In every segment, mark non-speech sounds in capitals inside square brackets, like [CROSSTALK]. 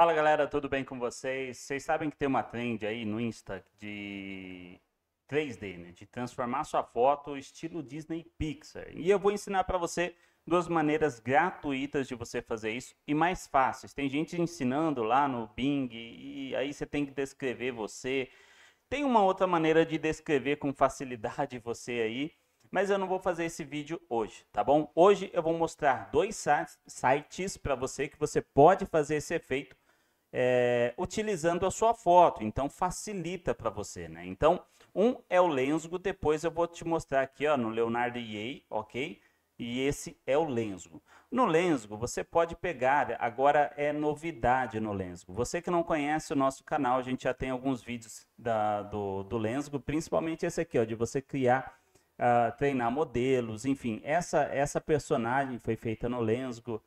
Fala galera, tudo bem com vocês? Vocês sabem que tem uma trend aí no Insta de 3D, né? De transformar sua foto estilo Disney Pixar. E eu vou ensinar para você duas maneiras gratuitas de você fazer isso e mais fáceis. Tem gente ensinando lá no Bing e aí você tem que descrever você. Tem uma outra maneira de descrever com facilidade [LAUGHS] você aí, mas eu não vou fazer esse vídeo hoje, tá bom? Hoje eu vou mostrar dois sites para você que você pode fazer esse efeito é, utilizando a sua foto. Então facilita para você, né? Então um é o Lensgo, depois eu vou te mostrar aqui, ó, no Leonardo EA, ok? E esse é o Lensgo. No Lensgo você pode pegar, agora é novidade no Lensgo. Você que não conhece o nosso canal, a gente já tem alguns vídeos da, do, do Lensgo, principalmente esse aqui, ó, de você criar Uh, treinar modelos, enfim, essa essa personagem foi feita no Lensgo.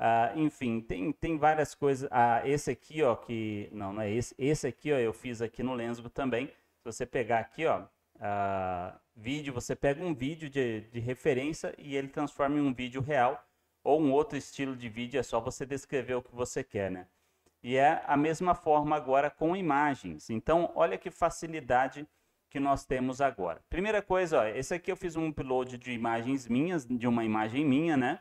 Ah, enfim, tem, tem várias coisas. Ah, esse aqui, ó, que. Não, não é esse. Esse aqui, ó, eu fiz aqui no Lensgo também. Se você pegar aqui, ó, ah, vídeo, você pega um vídeo de, de referência e ele transforma em um vídeo real ou um outro estilo de vídeo, é só você descrever o que você quer, né? E é a mesma forma agora com imagens. Então, olha que facilidade que nós temos agora. Primeira coisa, ó, esse aqui eu fiz um upload de imagens minhas, de uma imagem minha, né?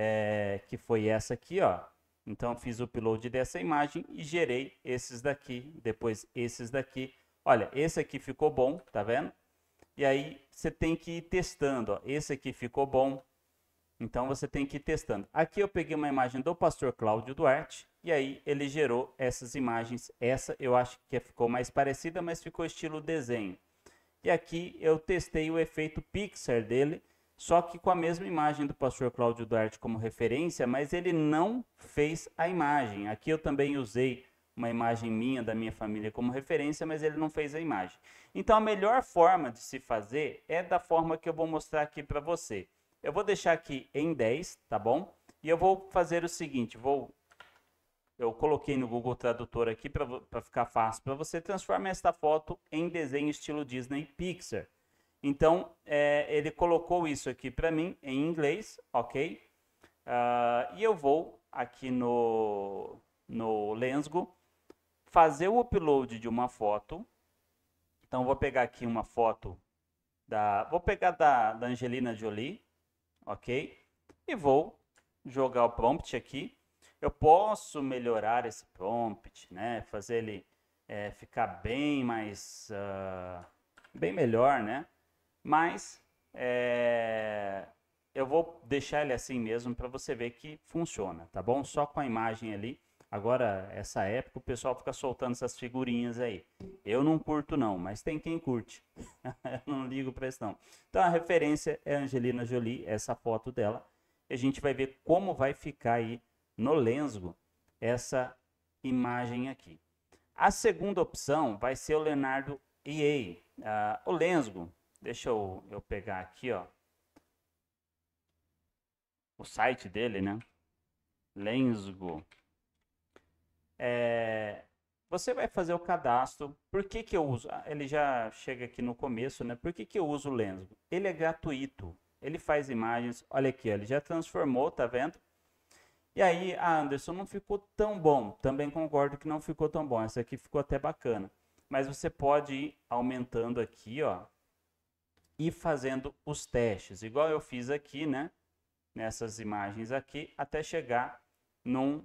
é, que foi essa aqui, ó. Então fiz o upload dessa imagem e gerei esses daqui, depois esses daqui. Olha, esse aqui ficou bom, tá vendo? E aí você tem que ir testando, ó. Esse aqui ficou bom. Então você tem que ir testando. Aqui eu peguei uma imagem do pastor Cláudio Duarte e aí ele gerou essas imagens. Essa eu acho que é, ficou mais parecida, mas ficou estilo desenho. E aqui eu testei o efeito Pixar dele só que com a mesma imagem do pastor Cláudio Duarte como referência, mas ele não fez a imagem. Aqui eu também usei uma imagem minha, da minha família, como referência, mas ele não fez a imagem. Então a melhor forma de se fazer é da forma que eu vou mostrar aqui para você. Eu vou deixar aqui em 10, tá bom? E eu vou fazer o seguinte, vou eu coloquei no Google Tradutor aqui para ficar fácil para você. Transforma esta foto em desenho estilo Disney Pixar. Então, é, ele colocou isso aqui para mim em inglês, ok? Uh, e eu vou aqui no, no Lensgo fazer o upload de uma foto. Então, vou pegar aqui uma foto da... Vou pegar da, da Angelina Jolie, ok? E vou jogar o prompt aqui. Eu posso melhorar esse prompt, né? Fazer ele é, ficar bem mais... Uh, bem melhor, né? mas é, eu vou deixar ele assim mesmo para você ver que funciona, tá bom? Só com a imagem ali. Agora, essa época, o pessoal fica soltando essas figurinhas aí. Eu não curto não, mas tem quem curte. [LAUGHS] eu não ligo para isso não. Então, a referência é Angelina Jolie, essa foto dela. E a gente vai ver como vai ficar aí no Lensgo essa imagem aqui. A segunda opção vai ser o Leonardo EA. Uh, ah, o Lensgo, Deixa eu, eu pegar aqui, ó. O site dele, né? Lensgo. É, você vai fazer o cadastro. Por que, que eu uso? Ah, ele já chega aqui no começo, né? Por que, que eu uso o Lensgo? Ele é gratuito. Ele faz imagens. Olha aqui, ele já transformou, tá vendo? E aí, ah, Anderson, não ficou tão bom. Também concordo que não ficou tão bom. Essa aqui ficou até bacana. Mas você pode ir aumentando aqui, ó e fazendo os testes, igual eu fiz aqui, né? Nessas imagens aqui, até chegar num,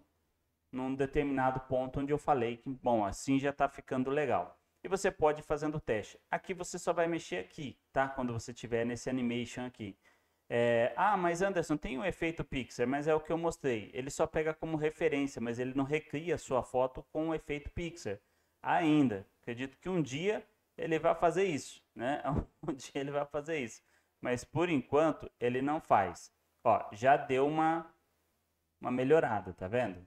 num determinado ponto onde eu falei que, bom, assim já está ficando legal. E você pode ir fazendo o teste. Aqui você só vai mexer aqui, tá? Quando você tiver nesse animation aqui. É, ah, mas Anderson, tem um efeito pixel, mas é o que eu mostrei. Ele só pega como referência, mas ele não recria a sua foto com o efeito pixel ainda. Acredito que um dia ele vai fazer isso, né? [LAUGHS] Um dia ele vai fazer isso. Mas por enquanto ele não faz. Ó, já deu uma uma melhorada, tá vendo?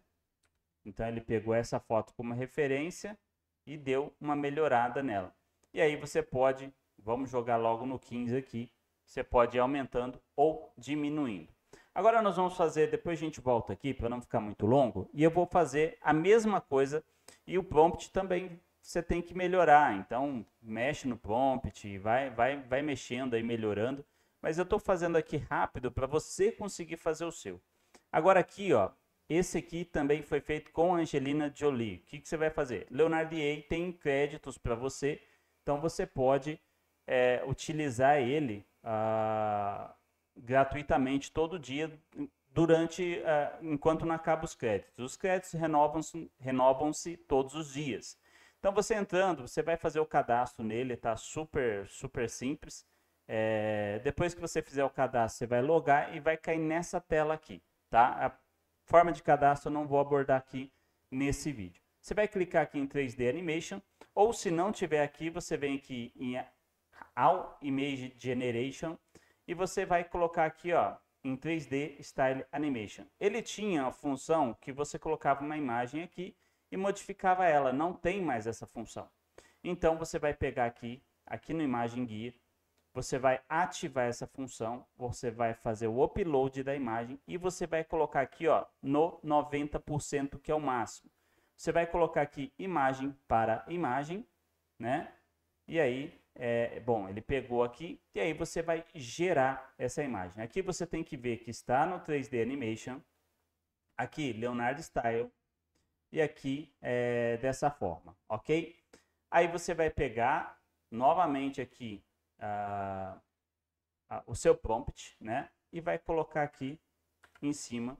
Então ele pegou essa foto como referência e deu uma melhorada nela. E aí você pode, vamos jogar logo no 15 aqui, você pode ir aumentando ou diminuindo. Agora nós vamos fazer, depois a gente volta aqui para não ficar muito longo, e eu vou fazer a mesma coisa e o prompt também você tem que melhorar. Então, mexe no prompt, vai, vai, vai mexendo aí, melhorando. Mas eu estou fazendo aqui rápido para você conseguir fazer o seu. Agora aqui, ó, esse aqui também foi feito com Angelina Jolie. O que, que você vai fazer? Leonardo Leonardier tem créditos para você, então você pode é, utilizar ele ah, gratuitamente todo dia durante ah, enquanto não acaba os créditos. Os créditos renovam-se renovam todos os dias. Então você entrando, você vai fazer o cadastro nele, tá super, super simples. É, depois que você fizer o cadastro, você vai logar e vai cair nessa tela aqui, tá? A forma de cadastro eu não vou abordar aqui nesse vídeo. Você vai clicar aqui em 3D Animation, ou se não tiver aqui, você vem aqui em All Image Generation e você vai colocar aqui, ó, em 3D Style Animation. Ele tinha a função que você colocava uma imagem aqui e modificava ela. Não tem mais essa função. Então você vai pegar aqui, aqui no imagem guia, você vai ativar essa função, você vai fazer o upload da imagem e você vai colocar aqui ó, no 90% que é o máximo. Você vai colocar aqui imagem para imagem, né? E aí, é, bom, ele pegou aqui e aí você vai gerar essa imagem. Aqui você tem que ver que está no 3D Animation, aqui Leonardo Style, e aqui é, dessa forma, ok? Aí você vai pegar novamente aqui uh, uh, o seu prompt, né? E vai colocar aqui em cima,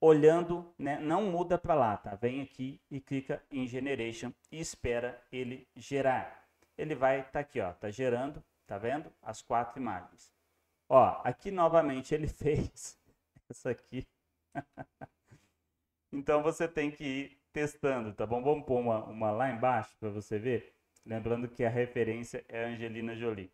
olhando, né? Não muda para lá, tá? Vem aqui e clica em Generation e espera ele gerar. Ele vai estar tá aqui, ó, tá gerando, tá vendo? As quatro imagens. Ó, aqui novamente ele [LAUGHS] fez essa aqui. [LAUGHS] Então você tem que ir testando, tá bom? Vamos pôr uma, uma lá embaixo para você ver. Lembrando que a referência é Angelina Jolie.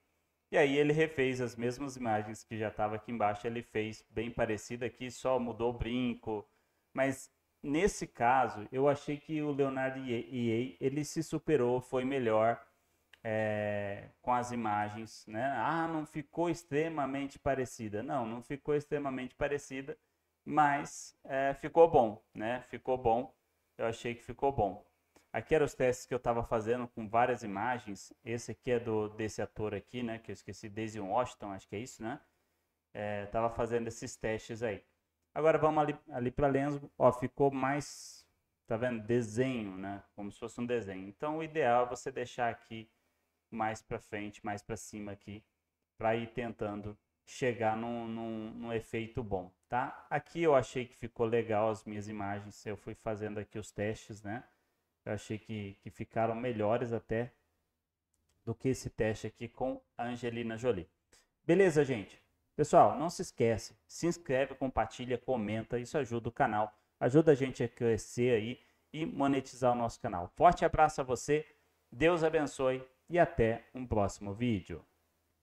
E aí ele refez as mesmas imagens que já estava aqui embaixo, ele fez bem parecida aqui, só mudou o brinco. Mas nesse caso, eu achei que o Leonardo Yei, ele se superou, foi melhor é, com as imagens, né? Ah, não ficou extremamente parecida. Não, não ficou extremamente parecida, mas é, ficou bom, né? Ficou bom, eu achei que ficou bom. Aqui eram os testes que eu estava fazendo com várias imagens. Esse aqui é do desse ator aqui, né? Que eu esqueci, Daisy Washington, acho que é isso, né? É, tava fazendo esses testes aí. Agora vamos ali, ali para lens, ó, ficou mais, tá vendo? Desenho, né? Como se fosse um desenho. Então o ideal é você deixar aqui mais para frente, mais para cima aqui, para ir tentando chegar num, num, num, efeito bom, tá? Aqui eu achei que ficou legal as minhas imagens, eu fui fazendo aqui os testes, né? Eu achei que, que ficaram melhores até do que esse teste aqui com a Angelina Jolie. Beleza, gente? Pessoal, não se esquece, se inscreve, compartilha, comenta, isso ajuda o canal, ajuda a gente a crescer aí e monetizar o nosso canal. Forte abraço a você, Deus abençoe e até um próximo vídeo.